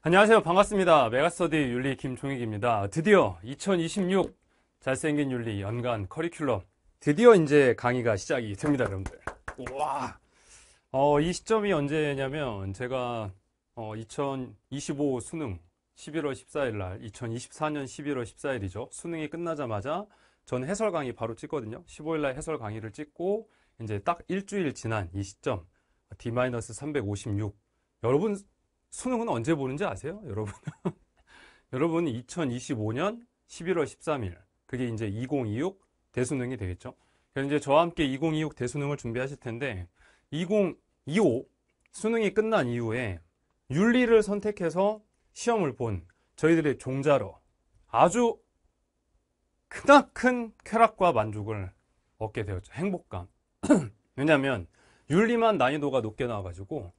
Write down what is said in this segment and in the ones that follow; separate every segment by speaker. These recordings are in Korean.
Speaker 1: 안녕하세요. 반갑습니다. 메가스터디 윤리 김종익입니다. 드디어 2026 잘생긴 윤리 연간 커리큘럼 드디어 이제 강의가 시작이 됩니다, 여러분들. 와. 어, 이 시점이 언제냐면 제가 어, 2025 수능 11월 14일 날 2024년 11월 14일이죠. 수능이 끝나자마자 전 해설 강의 바로 찍거든요. 15일 날 해설 강의를 찍고 이제 딱 일주일 지난 이 시점 D-356 여러분 수능은 언제 보는지 아세요? 여러분. 여러분 2025년 11월 13일. 그게 이제 2026 대수능이 되겠죠. 그래서 이제 저와 함께 2026 대수능을 준비하실 텐데 2025 수능이 끝난 이후에 윤리를 선택해서 시험을 본 저희들의 종자로 아주 크나큰 쾌락과 만족을 얻게 되었죠. 행복감. 왜냐하면 윤리만 난이도가 높게 나와가지고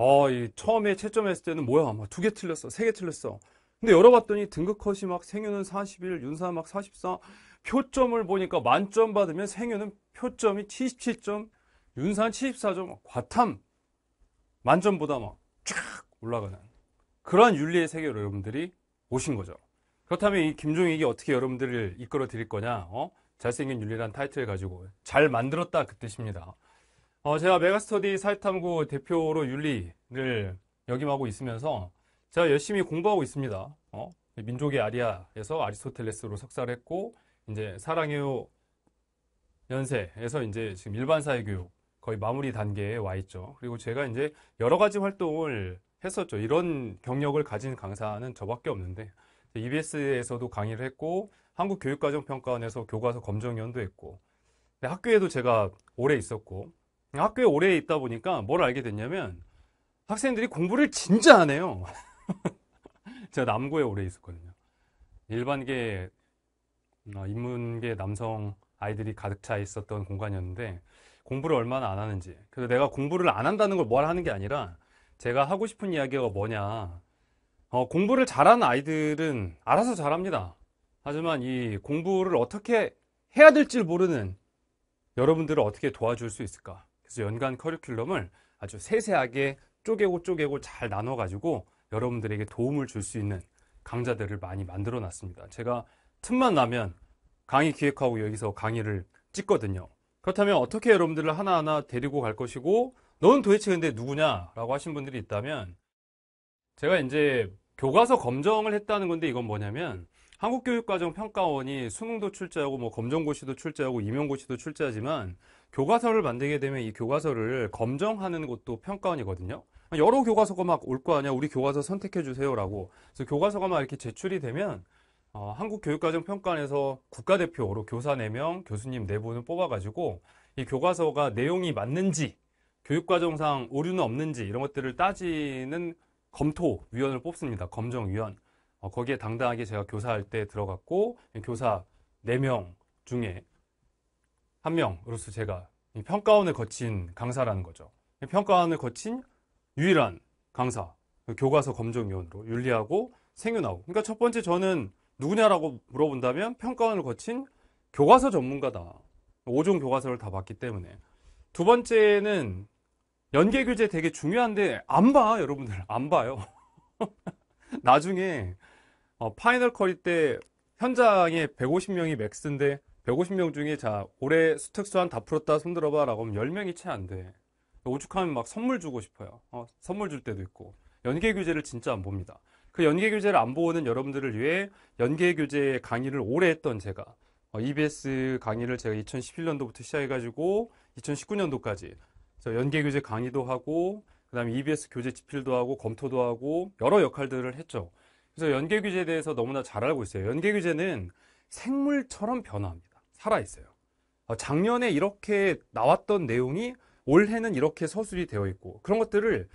Speaker 1: 아, 이 처음에 채점했을 때는 뭐야, 막 두 개 틀렸어, 세 개 틀렸어. 근데 열어봤더니 등급컷이 막 생유는 41, 윤산막 44, 표점을 보니까 만점 받으면 생유는 표점이 77점, 윤산 74점, 과탐 만점보다 막쫙 올라가는 그러한 윤리의 세계로 여러분들이 오신 거죠. 그렇다면 이 김종익이 어떻게 여러분들을 이끌어 드릴 거냐? 어? 잘생긴 윤리란 타이틀을 가지고 잘 만들었다 그 뜻입니다. 어, 제가 메가스터디 사회탐구 대표로 윤리를 역임하고 있으면서 제가 열심히 공부하고 있습니다. 어? 민족의 아리아에서 아리스토텔레스로 석사를 했고 이제 사랑해요 연세에서 이제 지금 일반 사회 교육 거의 마무리 단계에 와 있죠. 그리고 제가 이제 여러 가지 활동을 했었죠. 이런 경력을 가진 강사는 저밖에 없는데 EBS에서도 강의를 했고 한국교육과정평가원에서 교과서 검정위원도 했고 네, 학교에도 제가 오래 있었고 학교에 오래 있다 보니까 뭘 알게 됐냐면 학생들이 공부를 진짜 안 해요. 제가 남고에 오래 있었거든요. 일반계, 인문계 어, 남성 아이들이 가득 차 있었던 공간이었는데 공부를 얼마나 안 하는지. 그래서 내가 공부를 안 한다는 걸 뭘 하는 게 아니라 제가 하고 싶은 이야기가 뭐냐. 어, 공부를 잘하는 아이들은 알아서 잘합니다. 하지만 이 공부를 어떻게 해야 될지 모르는 여러분들을 어떻게 도와줄 수 있을까? 그래서 연간 커리큘럼을 아주 세세하게 쪼개고 쪼개고 잘 나눠가지고 여러분들에게 도움을 줄 수 있는 강좌들을 많이 만들어 놨습니다. 제가 틈만 나면 강의 기획하고 여기서 강의를 찍거든요. 그렇다면 어떻게 여러분들을 하나하나 데리고 갈 것이고 너는 도대체 근데 누구냐? 라고 하신 분들이 있다면 제가 이제 교과서 검정을 했다는 건데 이건 뭐냐면 한국교육과정 평가원이 수능도 출제하고 뭐 검정고시도 출제하고 임용고시도 출제하지만 교과서를 만들게 되면 이 교과서를 검정하는 것도 평가원이거든요. 여러 교과서가 막 올 거 아니야. 우리 교과서 선택해 주세요라고. 그래서 교과서가 막 이렇게 제출이 되면 어, 한국교육과정평가원에서 국가대표로 교사 4명, 교수님 4분을 뽑아가지고 이 교과서가 내용이 맞는지 교육과정상 오류는 없는지 이런 것들을 따지는 검토위원을 뽑습니다. 검정위원. 어, 거기에 당당하게 제가 교사할 때 들어갔고 교사 4명 중에 한 명으로서 제가 평가원을 거친 강사라는 거죠. 평가원을 거친 유일한 강사, 그 교과서 검정위원으로 윤리하고 생윤하고 그러니까 첫 번째 저는 누구냐라고 물어본다면 평가원을 거친 교과서 전문가다. 5종 교과서를 다 봤기 때문에. 두 번째는 연계 교재 되게 중요한데 안 봐, 여러분들. 안 봐요. 나중에 어, 파이널 커리 때 현장에 150명이 맥스인데 150명 중에 자 올해 수특수 한다 풀었다 손들어봐 라고 하면 10명이 채 안 돼. 오죽하면 막 선물 주고 싶어요. 어, 선물 줄 때도 있고 연계 교재를 진짜 안 봅니다. 그 연계 교재를 안 보는 여러분들을 위해 연계 교재 강의를 오래 했던 제가 어, EBS 강의를 제가 2011년도부터 시작해가지고 2019년도까지 연계 교재 강의도 하고 그다음에 EBS 교재 집필도 하고 검토도 하고 여러 역할들을 했죠. 그래서 연계 규제에 대해서 너무나 잘 알고 있어요. 연계 규제는 생물처럼 변화합니다. 살아있어요. 어, 작년에 이렇게 나왔던 내용이 올해는 이렇게 서술이 되어 있고 그런 것들을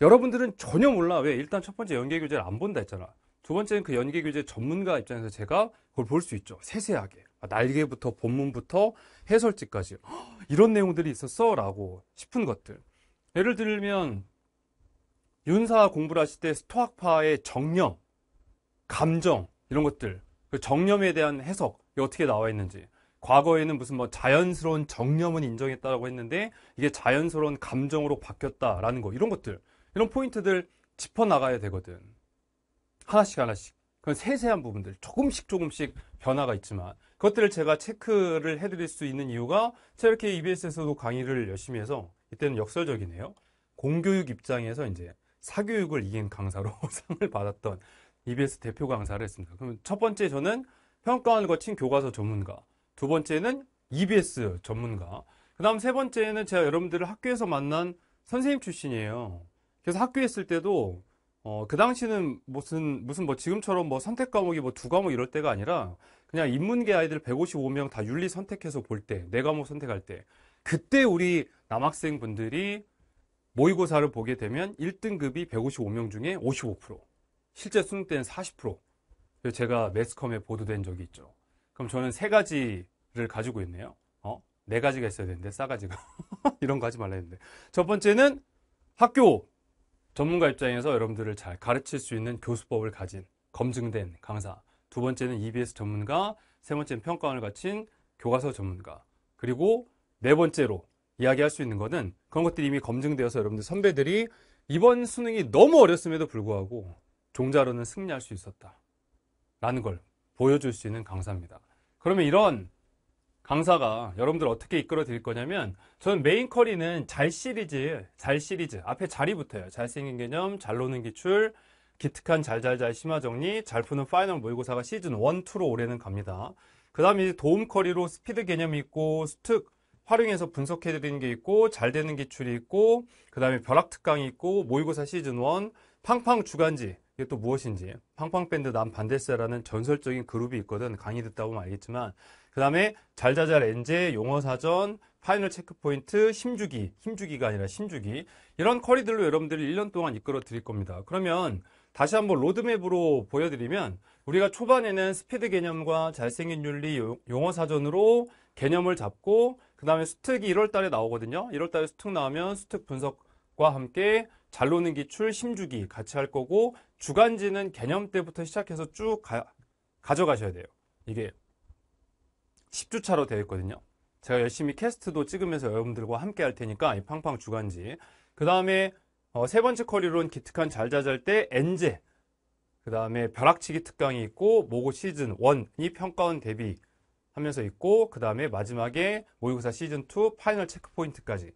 Speaker 1: 여러분들은 전혀 몰라. 왜? 일단 첫 번째 연계 교재를 안 본다 했잖아. 두 번째는 그 연계 교재 전문가 입장에서 제가 그걸 볼 수 있죠. 세세하게. 아, 날개부터 본문부터 해설지까지. 이런 내용들이 있었어? 라고 싶은 것들. 예를 들면 윤사 공부를 하실 때 스토학파의 정념, 감정 이런 것들, 그 정념에 대한 해석 이 어떻게 나와 있는지 과거에는 무슨 뭐 자연스러운 정념은 인정했다라고 했는데 이게 자연스러운 감정으로 바뀌었다라는 거 이런 것들 이런 포인트들 짚어 나가야 되거든 하나씩 하나씩 그런 세세한 부분들 조금씩 조금씩 변화가 있지만 그것들을 제가 체크를 해드릴 수 있는 이유가 제가 이렇게 EBS에서도 강의를 열심히 해서 이때는 역설적이네요 공교육 입장에서 이제 사교육을 이긴 강사로 상을 받았던 EBS 대표 강사를 했습니다. 그럼 첫 번째 저는 평가원을 거친 교과서 전문가. 두 번째는 EBS 전문가. 그 다음 세 번째는 제가 여러분들을 학교에서 만난 선생님 출신이에요. 그래서 학교에 있을 때도 어, 그 당시는 무슨 무슨 뭐 지금처럼 뭐 선택 과목이 뭐 두 과목 이럴 때가 아니라 그냥 인문계 아이들 155명 다 윤리 선택해서 볼 때, 네 과목 선택할 때 그때 우리 남학생 분들이 모의고사를 보게 되면 1등급이 155명 중에 55%, 실제 수능 때는 40%. 제가 매스컴에 보도된 적이 있죠. 그럼 저는 세 가지를 가지고 있네요. 어? 네 가지가 있어야 되는데 싸가지가 이런 거 하지 말라 했는데 첫 번째는 학교 전문가 입장에서 여러분들을 잘 가르칠 수 있는 교수법을 가진 검증된 강사 두 번째는 EBS 전문가 세 번째는 평가원을 갖춘 교과서 전문가 그리고 네 번째로 이야기할 수 있는 것은 그런 것들이 이미 검증되어서 여러분들 선배들이 이번 수능이 너무 어렸음에도 불구하고 종자로는 승리할 수 있었다 라는 걸 보여줄 수 있는 강사입니다. 그러면 이런 강사가 여러분들 어떻게 이끌어 드릴 거냐면 저는 메인 커리는 잘 시리즈, 잘 시리즈 앞에 자리 붙어요. 잘생긴 개념, 잘 노는 기출, 기특한 잘잘잘 심화 정리, 잘 푸는 파이널 모의고사가 시즌 1, 2로 올해는 갑니다. 그 다음에 도움 커리로 스피드 개념이 있고 스특 활용해서 분석해 드리는 게 있고 잘 되는 기출이 있고 그 다음에 벼락 특강이 있고 모의고사 시즌 1, 팡팡 주간지 이게 또 무엇인지 팡팡밴드 남반대세라는 전설적인 그룹이 있거든 강의 듣다 보면 알겠지만 그 다음에 잘자잘 엔제 용어사전 파이널 체크포인트 힘주기 힘주기가 아니라 심주기 이런 커리들로 여러분들을 1년 동안 이끌어 드릴 겁니다 그러면 다시 한번 로드맵으로 보여드리면 우리가 초반에는 스피드 개념과 잘생긴 윤리 용어사전으로 개념을 잡고 그 다음에 수특이 1월달에 나오거든요 1월달에 수특 나오면 수특 분석과 함께 잘 노는 기출, 심주기 같이 할 거고 주간지는 개념 때부터 시작해서 쭉 가, 가져가셔야 돼요. 이게 10주 차로 되어 있거든요. 제가 열심히 캐스트도 찍으면서 여러분들과 함께 할 테니까 이 팡팡 주간지. 그 다음에 어, 세 번째 커리론 기특한 잘자잘 때 엔제. 그 다음에 벼락치기 특강이 있고 모고 시즌 1이 평가원 대비 하면서 있고 그 다음에 마지막에 모의고사 시즌 2 파이널 체크포인트까지.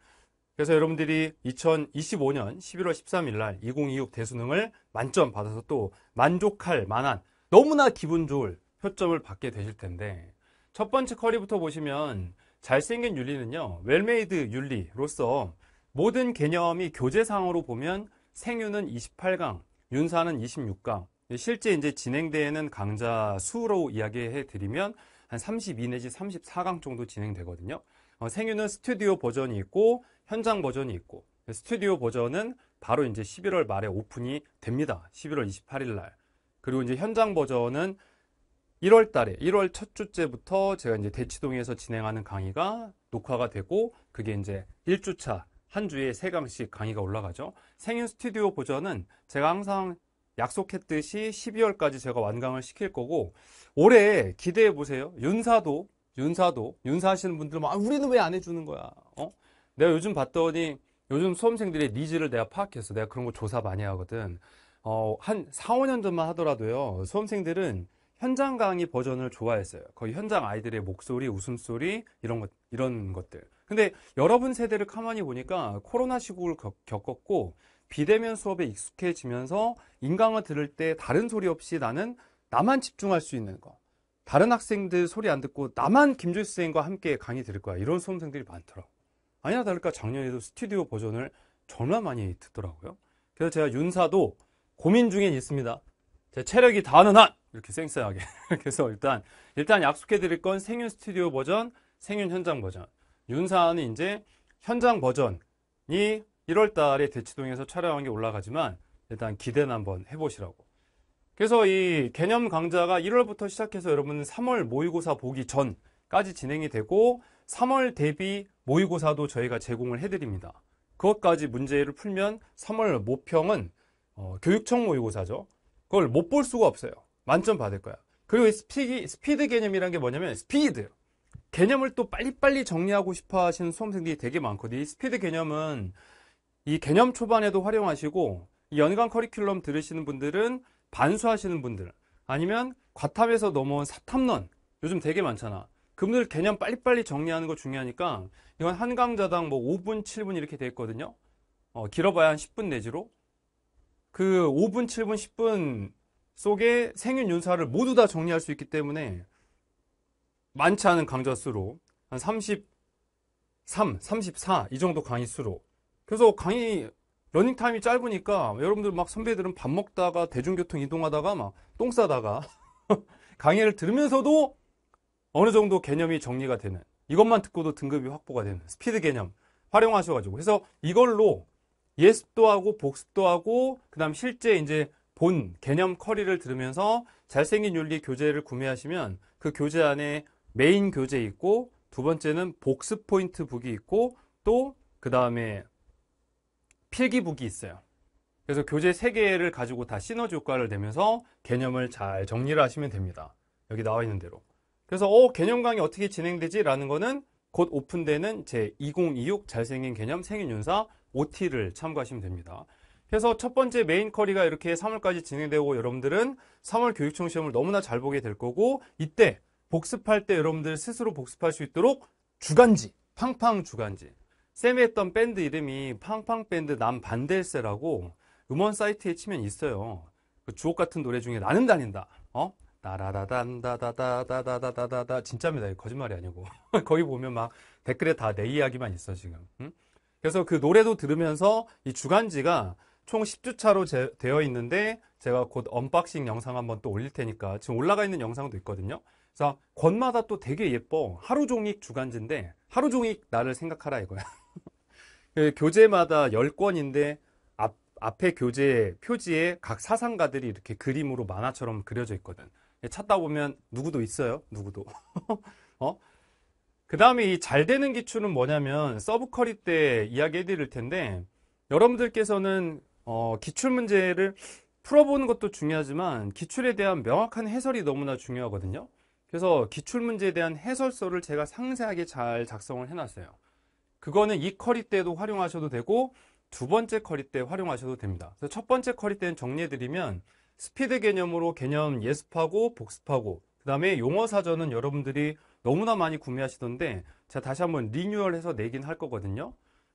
Speaker 1: 그래서 여러분들이 2025년 11월 13일 날2026 대수능을 만점 받아서 또 만족할 만한 너무나 기분 좋을 표점을 받게 되실 텐데 첫 번째 커리부터 보시면 잘생긴 윤리는요 웰메이드 윤리로서 모든 개념이 교재상으로 보면 생유는 28강, 윤사는 26강 실제 이제 진행되는 강좌 수로 이야기해 드리면 한 32 내지 34강 정도 진행되거든요 어, 생유는 스튜디오 버전이 있고 현장 버전이 있고 스튜디오 버전은 바로 이제 11월 말에 오픈이 됩니다. 11월 28일 날. 그리고 이제 현장 버전은 1월 달에 1월 첫 주째부터 제가 이제 대치동에서 진행하는 강의가 녹화가 되고 그게 이제 1주차 한 주에 3강씩 강의가 올라가죠. 생인 스튜디오 버전은 제가 항상 약속했듯이 12월까지 제가 완강을 시킬 거고 올해 기대해 보세요. 윤사도 윤사도 윤사 하시는 분들은 막 아, 우리는 왜 안 해주는 거야? 어? 내가 요즘 봤더니 요즘 수험생들의 니즈를 내가 파악해서 내가 그런 거 조사 많이 하거든. 어, 한 4, 5년 전만 하더라도요. 수험생들은 현장 강의 버전을 좋아했어요. 거의 현장 아이들의 목소리, 웃음소리 이런 것 이런 것들. 근데 여러분 세대를 가만히 보니까 코로나 시국을 겪었고 비대면 수업에 익숙해지면서 인강을 들을 때 다른 소리 없이 나는 나만 집중할 수 있는 거. 다른 학생들 소리 안 듣고 나만 김조선 생과 님 함께 강의 들을 거야. 이런 수험생들이 많더라고. 아니나 다를까 작년에도 스튜디오 버전을 정말 많이 듣더라고요. 그래서 제가 윤사도 고민 중에 있습니다. 제 체력이 다하는 한 이렇게 생생하게 그래서 일단 일단 약속해 드릴 건 생윤 스튜디오 버전, 생윤 현장 버전. 윤사는 이제 현장 버전이 1월 달에 대치동에서 촬영한 게 올라가지만 일단 기대는 한번 해보시라고. 그래서 이 개념 강좌가 1월부터 시작해서 여러분 3월 모의고사 보기 전까지 진행이 되고 3월 대비 모의고사도 저희가 제공을 해드립니다. 그것까지 문제를 풀면 3월 모평은 어, 교육청 모의고사죠. 그걸 못 볼 수가 없어요. 만점 받을 거야. 그리고 스피드, 스피드 개념이란 게 뭐냐면 스피드. 개념을 또 빨리빨리 정리하고 싶어 하시는 수험생들이 되게 많거든요. 이 스피드 개념은 이 개념 초반에도 활용하시고 이 연간 커리큘럼 들으시는 분들은 반수하시는 분들 아니면 과탐에서 넘어온 사탐론 요즘 되게 많잖아. 그분들 개념 빨리빨리 정리하는 거 중요하니까 이건 한 강좌당 뭐 5분, 7분 이렇게 돼 있거든요. 어, 길어봐야 한 10분 내지로. 그 5분, 7분, 10분 속에 생윤, 윤사를 모두 다 정리할 수 있기 때문에 많지 않은 강좌 수로 한 33, 34 이 정도 강의 수로. 그래서 강의 러닝 타임이 짧으니까 여러분들 막 선배들은 밥 먹다가 대중교통 이동하다가 막 똥 싸다가 강의를 들으면서도 어느 정도 개념이 정리가 되는 이것만 듣고도 등급이 확보가 되는 스피드 개념 활용하셔가지고 그래서 이걸로 예습도 하고 복습도 하고 그다음 실제 이제 본 개념 커리를 들으면서 잘생긴 윤리 교재를 구매하시면 그 교재 안에 메인 교재 있고 두 번째는 복습 포인트 북이 있고 또 그 다음에 필기북이 있어요. 그래서 교재 세개를 가지고 다 시너지 효과를 내면서 개념을 잘 정리를 하시면 됩니다. 여기 나와 있는 대로. 그래서 어 개념 강의 어떻게 진행되지라는 거는 곧 오픈되는 제 2026 잘생긴 개념 생일윤사 OT를 참고하시면 됩니다. 그래서 첫 번째 메인 커리가 이렇게 3월까지 진행되고 여러분들은 3월 교육청 시험을 너무나 잘 보게 될 거고 이때 복습할 때 여러분들 스스로 복습할 수 있도록 주간지 팡팡 주간지 쌤이 했던 밴드 이름이 팡팡 밴드 남반델세라고 음원 사이트에 치면 있어요. 그 주옥 같은 노래 중에 나는 다닌다. 어? 따라다단다다다다다다다다 다 진짜입니다. 거짓말이 아니고 거기 보면 막 댓글에 다 내 이야기만 있어 지금. 응? 그래서 그 노래도 들으면서 이 주간지가 총 10주차로 제, 되어 있는데 제가 곧 언박싱 영상 한번 또 올릴 테니까 지금 올라가 있는 영상도 있거든요. 그래서 권마다 또 되게 예뻐. 하루 종일 주간지인데 하루 종일 나를 생각하라 이거야. 그 교재마다 10권인데 앞, 앞에 교재 표지에 각 사상가들이 이렇게 그림으로 만화처럼 그려져 있거든. 예, 찾다 보면 누구도 있어요. 누구도. 어? 그 다음에 이 잘 되는 기출은 뭐냐면 서브커리 때 이야기해 드릴 텐데 여러분들께서는 어, 기출 문제를 풀어보는 것도 중요하지만 기출에 대한 명확한 해설이 너무나 중요하거든요. 그래서 기출 문제에 대한 해설서를 제가 상세하게 잘 작성을 해놨어요. 그거는 이 커리 때도 활용하셔도 되고 두 번째 커리 때 활용하셔도 됩니다. 첫 번째 커리 때는 정리해드리면 스피드 개념으로 개념 예습하고 복습하고 그 다음에 용어 사전은 여러분들이 너무나 많이 구매하시던데 제가 다시 한번 리뉴얼해서 내긴 할 거거든요.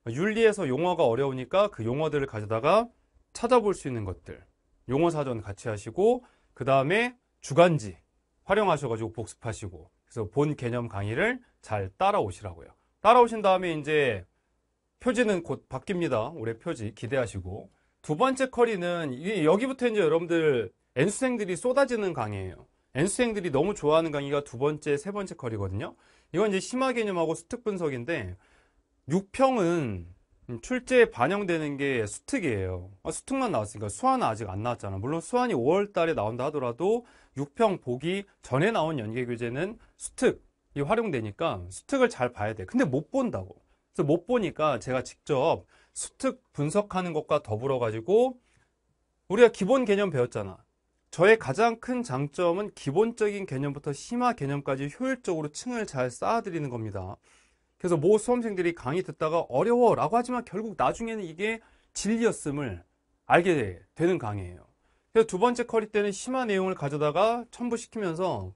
Speaker 1: 윤리에서 용어가 어려우니까 그 용어들을 가져다가 찾아볼 수 있는 것들 용어 사전 같이 하시고 그 다음에 주간지 활용하셔가지고 복습하시고 그래서 본 개념 강의를 잘 따라오시라고요. 따라오신 다음에 이제 표지는 곧 바뀝니다. 올해 표지 기대하시고 두 번째 커리는 여기부터 이제 여러분들 N수생들이 쏟아지는 강의예요. N수생들이 너무 좋아하는 강의가 두 번째, 세 번째 커리거든요. 이건 이제 심화 개념하고 수특 분석인데 6평은 출제에 반영되는 게 수특이에요. 아, 수특만 나왔으니까 수환은 아직 안 나왔잖아. 물론 수환이 5월 달에 나온다 하더라도 6평 보기 전에 나온 연계 교재는 수특이 활용되니까 수특을 잘 봐야 돼. 근데 못 본다고. 그래서 못 보니까 제가 직접 수특 분석하는 것과 더불어 가지고 우리가 기본 개념 배웠잖아. 저의 가장 큰 장점은 기본적인 개념부터 심화 개념까지 효율적으로 층을 잘 쌓아드리는 겁니다. 그래서 모 수험생들이 강의 듣다가 어려워 라고 하지만 결국 나중에는 이게 진리였음을 알게 되는 강의예요. 그래서 두 번째 커리 때는 심화 내용을 가져다가 첨부시키면서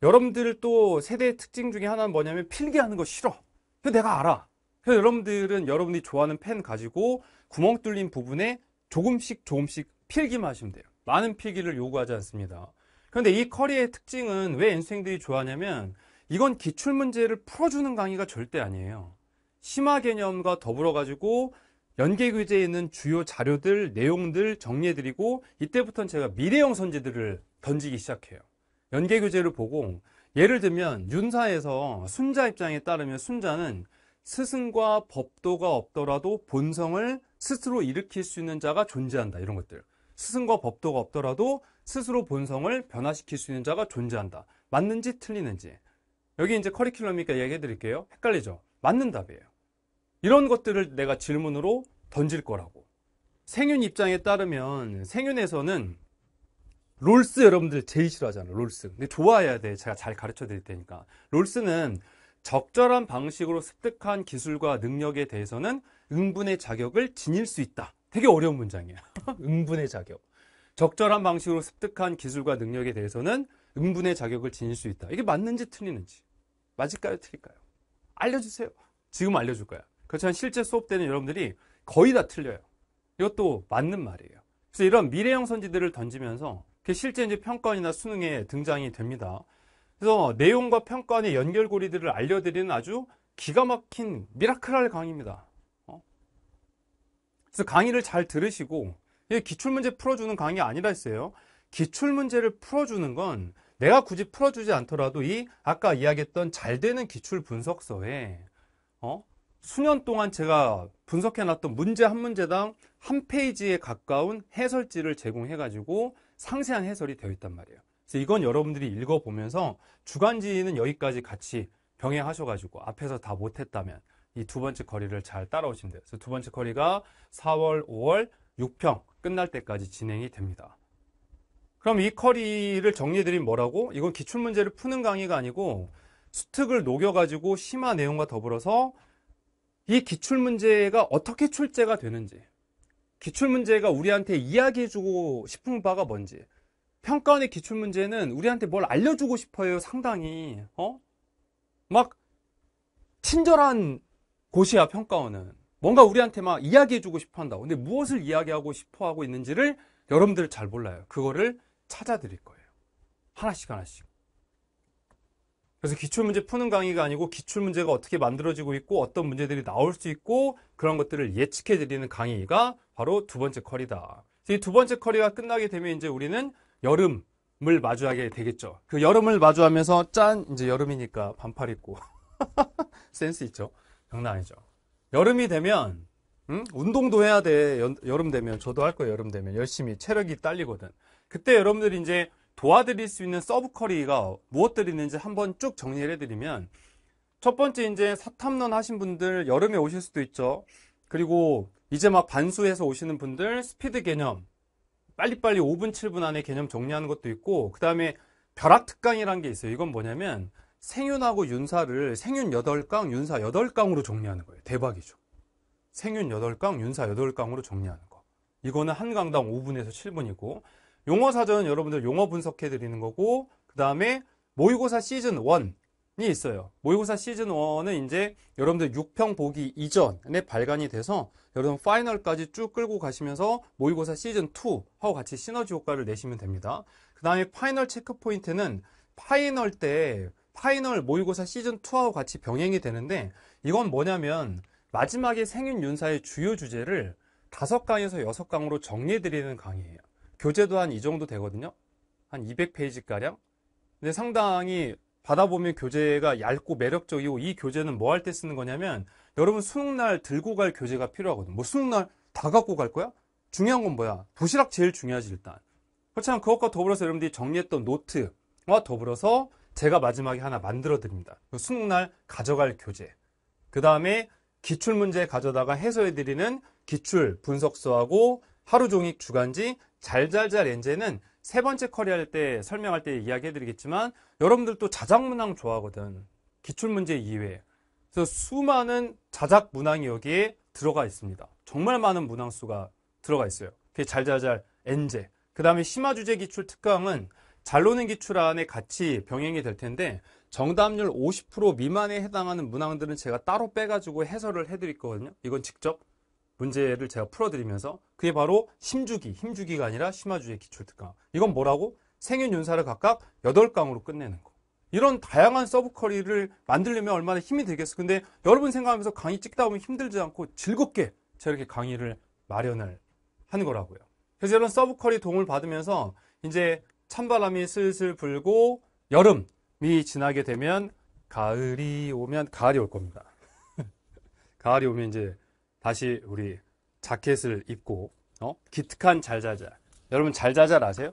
Speaker 1: 여러분들 또 세대의 특징 중에 하나는 뭐냐면 필기하는 거 싫어. 그 내가 알아. 그래서 여러분들은 여러분이 좋아하는 펜 가지고 구멍 뚫린 부분에 조금씩 조금씩 필기만 하시면 돼요. 많은 필기를 요구하지 않습니다. 그런데 이 커리의 특징은 왜 연수생들이 좋아하냐면 이건 기출문제를 풀어주는 강의가 절대 아니에요. 심화 개념과 더불어 가지고 연계 교재에 있는 주요 자료들, 내용들 정리해드리고 이때부터는 제가 미래형 선지들을 던지기 시작해요. 연계 교재를 보고 예를 들면 윤사에서 순자 입장에 따르면 순자는 스승과 법도가 없더라도 본성을 스스로 일으킬 수 있는 자가 존재한다. 이런 것들. 스승과 법도가 없더라도 스스로 본성을 변화시킬 수 있는 자가 존재한다. 맞는지 틀리는지. 여기 이제 커리큘럼이니까 얘기해 드릴게요. 헷갈리죠? 맞는 답이에요. 이런 것들을 내가 질문으로 던질 거라고. 생윤 입장에 따르면 생윤에서는 롤스 여러분들 제일 싫어하잖아요. 롤스. 근데 좋아해야 돼. 제가 잘 가르쳐 드릴 테니까. 롤스는 적절한 방식으로 습득한 기술과 능력에 대해서는 응분의 자격을 지닐 수 있다. 되게 어려운 문장이에요. 응분의 자격. 적절한 방식으로 습득한 기술과 능력에 대해서는 응분의 자격을 지닐 수 있다. 이게 맞는지 틀리는지. 맞을까요? 틀릴까요? 알려주세요. 지금 알려줄 거야. 그렇지만 실제 수업 때는 여러분들이 거의 다 틀려요. 이것도 맞는 말이에요. 그래서 이런 미래형 선지들을 던지면서 실제 이제 평가원이나 수능에 등장이 됩니다. 그래서 내용과 평가의 연결고리들을 알려드리는 아주 기가 막힌 미라클할 강의입니다. 어? 그래서 강의를 잘 들으시고 기출문제 풀어주는 강의 아니라 했어요. 기출문제를 풀어주는 건 내가 굳이 풀어주지 않더라도 이 아까 이야기했던 잘 되는 기출 분석서에 어? 수년 동안 제가 분석해놨던 문제 한 문제당 한 페이지에 가까운 해설지를 제공해가지고 상세한 해설이 되어 있단 말이에요. 그래서 이건 여러분들이 읽어보면서 주간지는 여기까지 같이 병행하셔가지고 앞에서 다 못했다면 이 두 번째 거리를 잘 따라오시면 돼요. 그래서 두 번째 거리가 4월, 5월 6평 끝날 때까지 진행이 됩니다. 그럼 이 커리를 정리해드리면 뭐라고? 이건 기출문제를 푸는 강의가 아니고 수특을 녹여가지고 심화 내용과 더불어서 이 기출문제가 어떻게 출제가 되는지 기출문제가 우리한테 이야기해주고 싶은 바가 뭔지 평가원의 기출 문제는 우리한테 뭘 알려주고 싶어요, 상당히. 어? 막, 친절한 곳이야, 평가원은. 뭔가 우리한테 막 이야기해주고 싶어 한다. 근데 무엇을 이야기하고 싶어 하고 있는지를 여러분들 잘 몰라요. 그거를 찾아드릴 거예요. 하나씩 하나씩. 그래서 기출문제 푸는 강의가 아니고 기출문제가 어떻게 만들어지고 있고 어떤 문제들이 나올 수 있고 그런 것들을 예측해드리는 강의가 바로 두 번째 커리다. 이 두 번째 커리가 끝나게 되면 이제 우리는 여름을 마주하게 되겠죠. 그 여름을 마주하면서 짠 이제 여름이니까 반팔 입고 센스 있죠. 장난 아니죠. 여름이 되면 응? 운동도 해야 돼. 여름 되면 저도 할 거예요. 여름 되면 열심히 체력이 딸리거든. 그때 여러분들이 이제 도와드릴 수 있는 서브커리가 무엇들이 있는지 한번 쭉 정리를 해드리면 첫 번째 이제 사탐론 하신 분들 여름에 오실 수도 있죠. 그리고 이제 막 반수해서 오시는 분들 스피드 개념 빨리빨리 5분, 7분 안에 개념 정리하는 것도 있고 그 다음에 벼락특강이라는 게 있어요. 이건 뭐냐면 생윤하고 윤사를 생윤 8강, 윤사 8강으로 정리하는 거예요. 대박이죠. 생윤 8강, 윤사 8강으로 정리하는 거. 이거는 한 강당 5분에서 7분이고 용어사전은 여러분들 용어 분석해 드리는 거고 그 다음에 모의고사 시즌 1이 있어요. 모의고사 시즌 1은 이제 여러분들 6평 보기 이전에 발간이 돼서 여러분 파이널까지 쭉 끌고 가시면서 모의고사 시즌 2하고 같이 시너지 효과를 내시면 됩니다. 그 다음에 파이널 체크포인트는 파이널 때 파이널 모의고사 시즌 2하고 같이 병행이 되는데 이건 뭐냐면 마지막에 생윤윤사의 주요 주제를 5강에서 6강으로 정리해드리는 강의예요. 교재도 한 이 정도 되거든요. 한 200페이지가량. 근데 상당히 받아보면 교재가 얇고 매력적이고 이 교재는 뭐 할 때 쓰는 거냐면 여러분 수능날 들고 갈 교재가 필요하거든. 뭐 수능날 다 갖고 갈 거야? 중요한 건 뭐야? 도시락 제일 중요하지 일단. 그렇지만 그것과 더불어서 여러분들이 정리했던 노트와 더불어서 제가 마지막에 하나 만들어 드립니다. 그 수능날 가져갈 교재. 그 다음에 기출문제 가져다가 해소해 드리는 기출 분석서하고 하루 종일 주간지 잘잘잘 엔제는 세 번째 커리 어할때 설명할 때 이야기해 드리겠지만 여러분들도 자작 문항 좋아하거든. 기출 문제 이외에. 그래서 수많은 자작 문항이 여기에 들어가 있습니다. 정말 많은 문항 수가 들어가 있어요. 그게 잘잘잘 엔제. 그다음에 심화 주제 기출 특강은 잘노는 기출 안에 같이 병행이 될 텐데 정답률 50% 미만에 해당하는 문항들은 제가 따로 빼가지고 해설을 해드릴 거거든요. 이건 직접 문제를 제가 풀어드리면서 그게 바로 심주기, 힘주기가 아니라 심화주의 기출특강. 이건 뭐라고? 생윤윤사를 각각 8강으로 끝내는 거. 이런 다양한 서브커리를 만들려면 얼마나 힘이 들겠어. 근데 여러분 생각하면서 강의 찍다 보면 힘들지 않고 즐겁게 저렇게 강의를 마련을 하는 거라고요. 그래서 이런 서브커리 도움을 받으면서 이제 찬바람이 슬슬 불고 여름이 지나게 되면 가을이 오면 가을이 올 겁니다. 가을이 오면 이제 다시 우리 자켓을 입고 어? 기특한 잘자자 여러분 잘자잘 아세요?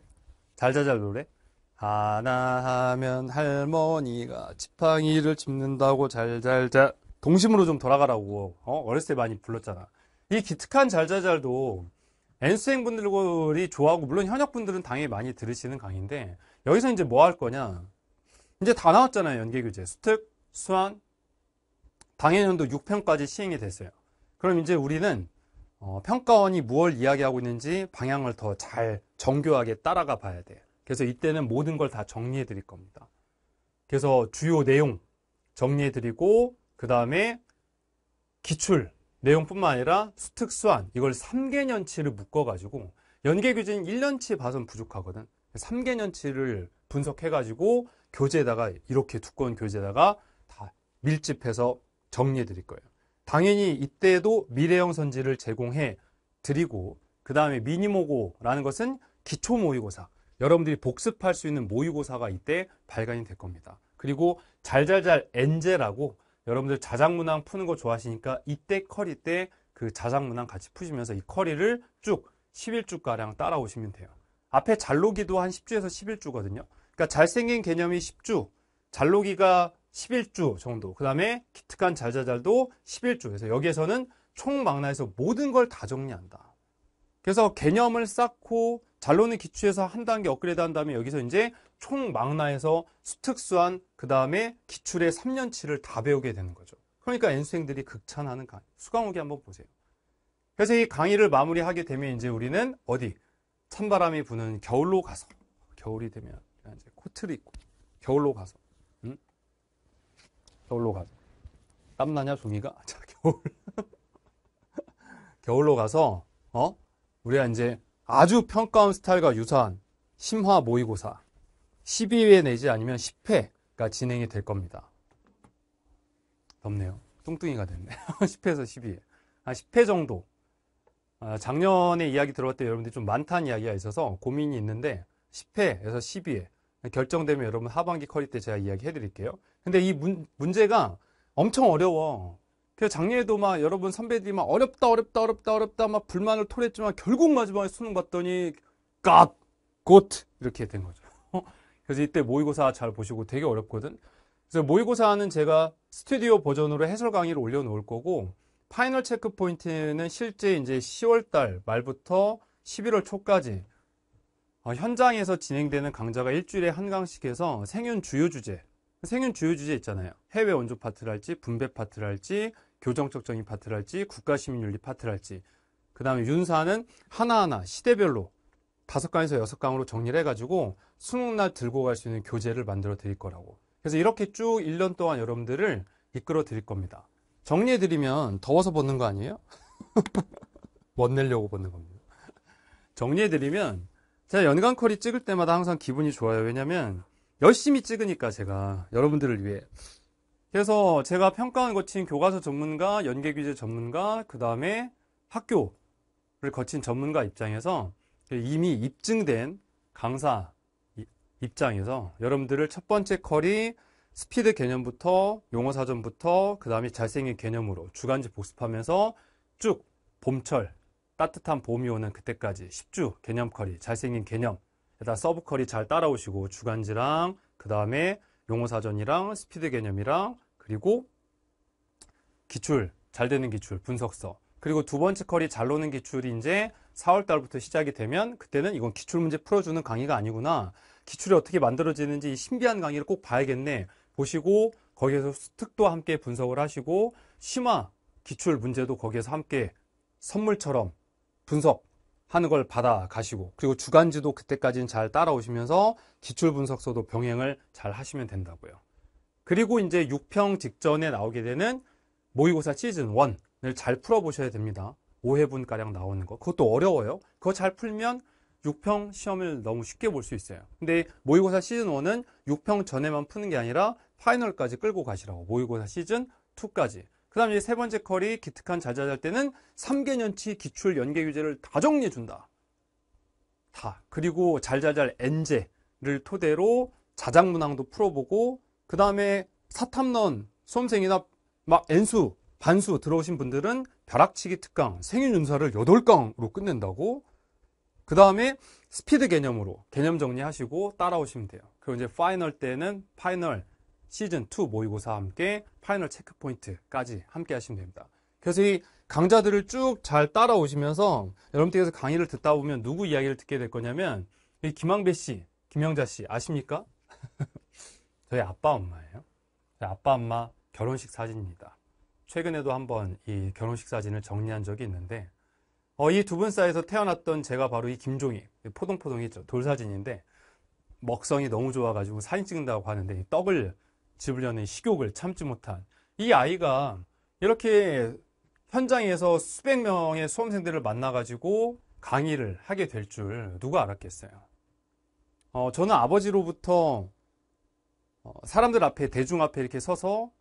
Speaker 1: 잘자잘 노래 하나 하면 할머니가 지팡이를 짚는다고 잘잘자 동심으로 좀 돌아가라고 어? 어렸을 때 많이 불렀잖아 이 기특한 잘자잘도 N수행 분들이 좋아하고 물론 현역 분들은 당연히 많이 들으시는 강의인데 여기서 이제 뭐 할 거냐 이제 다 나왔잖아요 연계교재 수특, 수완 당해년도 6편까지 시행이 됐어요 그럼 이제 우리는 어, 평가원이 무엇 이야기하고 있는지 방향을 더 잘 정교하게 따라가 봐야 돼요. 그래서 이때는 모든 걸 다 정리해 드릴 겁니다. 그래서 주요 내용 정리해 드리고 그 다음에 기출 내용뿐만 아니라 수특수한 이걸 3개년치를 묶어가지고 연계교재는 1년치 봐선 부족하거든. 3개년치를 분석해가지고 교재에다가 이렇게 두꺼운 교재에다가 다 밀집해서 정리해 드릴 거예요. 당연히 이때에도 미래형 선지를 제공해 드리고 그 다음에 미니모고라는 것은 기초 모의고사 여러분들이 복습할 수 있는 모의고사가 이때 발간이 될 겁니다. 그리고 잘잘잘 엔제라고 여러분들 자작문항 푸는 거 좋아하시니까 이때 커리 때 그 자작문항 같이 푸시면서 이 커리를 쭉 11주가량 따라오시면 돼요. 앞에 잘로기도 한 10주에서 11주거든요. 그러니까 잘생긴 개념이 10주, 잘로기가 11주 정도 그 다음에 기특한 잘자잘도 11주 그래서 여기에서는 총망라에서 모든 걸 다 정리한다 그래서 개념을 쌓고 잘로을기초에서한 단계 업그레이드 한 다음에 여기서 이제 총망라에서 수특수한 그 다음에 기출의 3년치를 다 배우게 되는 거죠 그러니까 N수생들이 극찬하는 강의 수강후기 한번 보세요 그래서 이 강의를 마무리하게 되면 이제 우리는 어디 찬바람이 부는 겨울로 가서 겨울이 되면 이제 코트를 입고 겨울로 가서 겨울로 가서 땀나냐 종이가? 자 겨울 겨울로 가서 어 우리가 이제 아주 평가원 스타일과 유사한 심화 모의고사 12회 내지 아니면 10회가 진행이 될 겁니다. 덥네요. 뚱뚱이가 됐네. 10회에서 12회. 한 10회 정도. 아, 작년에 이야기 들어봤을 때 여러분들이 좀 많다는 이야기가 있어서 고민이 있는데 10회에서 12회. 결정되면 여러분 하반기 커리 때 제가 이야기 해드릴게요. 근데 이 문, 문제가 엄청 어려워. 그래서 작년에도 막 여러분 선배들이 막 어렵다 어렵다 어렵다 어렵다 막 불만을 토했지만 결국 마지막에 수능 봤더니 갓, 곧! 이렇게 된 거죠. 그래서 이때 모의고사 잘 보시고 되게 어렵거든. 그래서 모의고사는 제가 스튜디오 버전으로 해설 강의를 올려놓을 거고 파이널 체크 포인트는 실제 이제 10월 달 말부터 11월 초까지 어, 현장에서 진행되는 강좌가 일주일에 한 강씩 해서 생윤 주요 주제 생윤 주요 주제 있잖아요. 해외 원조 파트랄지, 분배 파트랄지, 교정적정인 파트랄지, 국가시민윤리 파트랄지. 그 다음에 윤사는 하나하나 시대별로 다섯 강에서 여섯 강으로 정리를 해가지고 수능날 들고 갈 수 있는 교재를 만들어 드릴 거라고. 그래서 이렇게 쭉 1년 동안 여러분들을 이끌어 드릴 겁니다. 정리해 드리면 더워서 벗는 거 아니에요? 못내려고 벗는 겁니다. 정리해 드리면 제가 연간 커리 찍을 때마다 항상 기분이 좋아요. 왜냐면 열심히 찍으니까 제가 여러분들을 위해 그래서 제가 평가한 거친 교과서 전문가, 연계규제 전문가, 그 다음에 학교를 거친 전문가 입장에서 이미 입증된 강사 입장에서 여러분들을 첫 번째 컬이 스피드 개념부터 용어 사전부터 그 다음에 잘생긴 개념으로 주간지 복습하면서 쭉 봄철 따뜻한 봄이 오는 그때까지 10주 개념 컬이 잘생긴 개념 게다 서브컬이 잘 따라오시고 주간지랑 그 다음에 용어사전이랑 스피드 개념이랑 그리고 기출 잘 되는 기출 분석서 그리고 두 번째 컬이 잘노는 기출이 이제 4월달부터 시작이 되면 그때는 이건 기출 문제 풀어주는 강의가 아니구나 기출이 어떻게 만들어지는지 이 신비한 강의를 꼭 봐야겠네 보시고 거기에서 수특도 함께 분석을 하시고 심화 기출 문제도 거기에서 함께 선물처럼 분석 하는 걸 받아 가시고 그리고 주간지도 그때까지는 잘 따라오시면서 기출 분석서도 병행을 잘 하시면 된다고요. 그리고 이제 6평 직전에 나오게 되는 모의고사 시즌 1을 잘 풀어보셔야 됩니다. 5회분가량 나오는 거. 그것도 어려워요. 그거 잘 풀면 6평 시험을 너무 쉽게 볼 수 있어요. 근데 모의고사 시즌 1은 6평 전에만 푸는 게 아니라 파이널까지 끌고 가시라고. 모의고사 시즌 2까지. 그 다음에 세 번째 컬이 기특한 자자할 때는 3개년치 기출 연계 규제를 다 정리해준다. 다. 그리고 잘자잘 엔제를 토대로 자작문항도 풀어보고 그 다음에 사탐론 수험생이나 막엔수 반수 들어오신 분들은 벼락치기 특강, 생일윤사를 8강으로 끝낸다고 그 다음에 스피드 개념으로 개념 정리하시고 따라오시면 돼요. 그리고 이제 파이널 때는 파이널 시즌2 모의고사와 함께 파이널 체크포인트까지 함께 하시면 됩니다. 그래서 이 강좌들을 쭉 잘 따라오시면서 여러분께서 강의를 듣다 보면 누구 이야기를 듣게 될 거냐면 이 김항배 씨, 김영자 씨 아십니까? 저희 아빠 엄마예요. 저희 아빠 엄마 결혼식 사진입니다. 최근에도 한번 이 결혼식 사진을 정리한 적이 있는데 어, 이 두 분 사이에서 태어났던 제가 바로 이 김종희 포동포동했죠 돌사진인데 먹성이 너무 좋아가지고 사진 찍는다고 하는데 떡을 집을여는 식욕을 참지 못한 이 아이가 이렇게 현장에서 수백 명의 수험생들을 만나가지고 강의를 하게 될 줄 누가 알았겠어요. 어, 저는 아버지로부터 어, 사람들 앞에 대중 앞에 이렇게 서서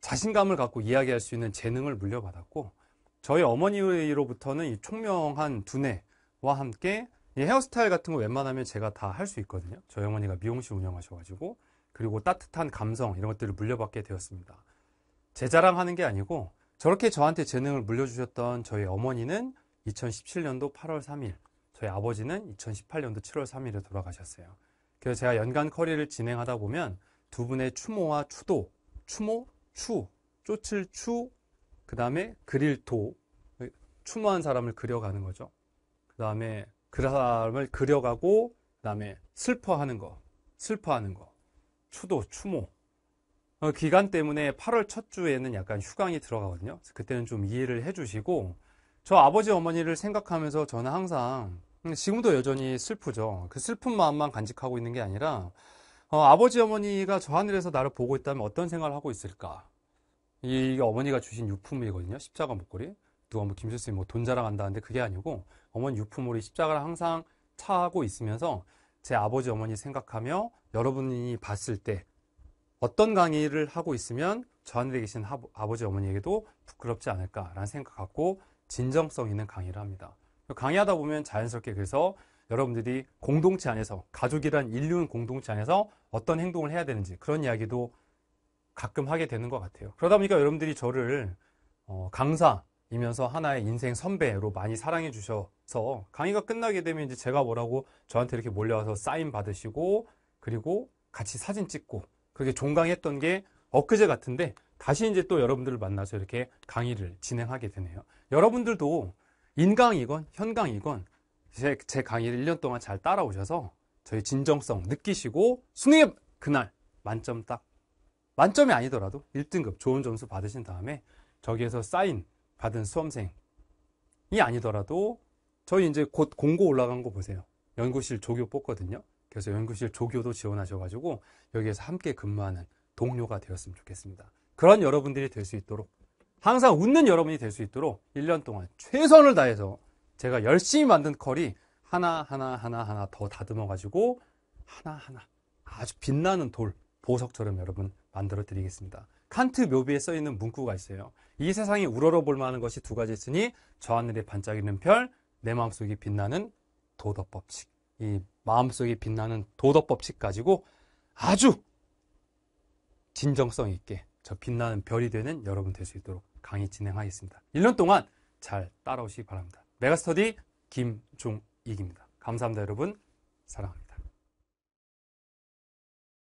Speaker 1: 자신감을 갖고 이야기할 수 있는 재능을 물려받았고 저희 어머니로부터는 이 총명한 두뇌와 함께 헤어스타일 같은 거 웬만하면 제가 다 할 수 있거든요. 저희 어머니가 미용실 운영하셔가지고 그리고 따뜻한 감성 이런 것들을 물려받게 되었습니다. 제 자랑하는 게 아니고 저렇게 저한테 재능을 물려주셨던 저희 어머니는 2017년도 8월 3일, 저희 아버지는 2018년도 7월 3일에 돌아가셨어요. 그래서 제가 연간 커리를 진행하다 보면 두 분의 추모와 추도, 추모, 추, 쫓을 추, 그 다음에 그릴 도, 추모한 사람을 그려가는 거죠. 그 다음에 그 사람을 그려가고, 그 다음에 슬퍼하는 거, 슬퍼하는 거, 추도, 추모 어, 기간 때문에 8월 첫 주에는 약간 휴강이 들어가거든요. 그때는 좀 이해를 해주시고 저 아버지 어머니를 생각하면서 저는 항상 음, 지금도 여전히 슬프죠. 그 슬픈 마음만 간직하고 있는 게 아니라 어, 아버지 어머니가 저 하늘에서 나를 보고 있다면 어떤 생각을 하고 있을까? 이게 어머니가 주신 유품이거든요. 십자가 목걸이. 누가 뭐김수수님 뭐돈 자랑한다는데 그게 아니고 어머니 유품으로 이 십자가를 항상 차고 있으면서 제 아버지 어머니 생각하며 여러분이 봤을 때 어떤 강의를 하고 있으면 저한테 계신 아버지 어머니에게도 부끄럽지 않을까라는 생각 갖고 진정성 있는 강의를 합니다. 강의하다 보면 자연스럽게 그래서 여러분들이 공동체 안에서 가족이란 인류는 공동체 안에서 어떤 행동을 해야 되는지 그런 이야기도 가끔 하게 되는 것 같아요. 그러다 보니까 여러분들이 저를 어, 강사이면서 하나의 인생 선배로 많이 사랑해 주셔서 강의가 끝나게 되면 이제 제가 뭐라고 저한테 이렇게 몰려와서 사인 받으시고 그리고 같이 사진 찍고 그렇게 종강했던 게 엊그제 같은데 다시 이제 또 여러분들을 만나서 이렇게 강의를 진행하게 되네요. 여러분들도 인강이건 현강이건 제, 제 강의를 1년 동안 잘 따라오셔서 저희 진정성 느끼시고 수능에 그날 만점 딱 만점이 아니더라도 1등급 좋은 점수 받으신 다음에 저기에서 사인 받은 수험생이 아니더라도 저희 이제 곧 공고 올라간 거 보세요. 연구실 조교 뽑거든요. 그래서 연구실 조교도 지원하셔가지고 여기에서 함께 근무하는 동료가 되었으면 좋겠습니다. 그런 여러분들이 될 수 있도록 항상 웃는 여러분이 될 수 있도록 1년 동안 최선을 다해서 제가 열심히 만든 컬이 하나하나 하나하나 더 다듬어가지고 하나하나 아주 빛나는 돌, 보석처럼 여러분 만들어 드리겠습니다. 칸트 묘비에 써 있는 문구가 있어요. 이 세상이 우러러볼 만한 것이 두 가지 있으니 저 하늘에 반짝이는 별, 내 마음속이 빛나는 도덕 법칙. 이 마음속에 빛나는 도덕 법칙 가지고 아주 진정성 있게 저 빛나는 별이 되는 여러분 될 수 있도록 강의 진행하겠습니다. 1년 동안 잘 따라오시기 바랍니다. 메가스터디 김종익입니다. 감사합니다, 여러분. 사랑합니다.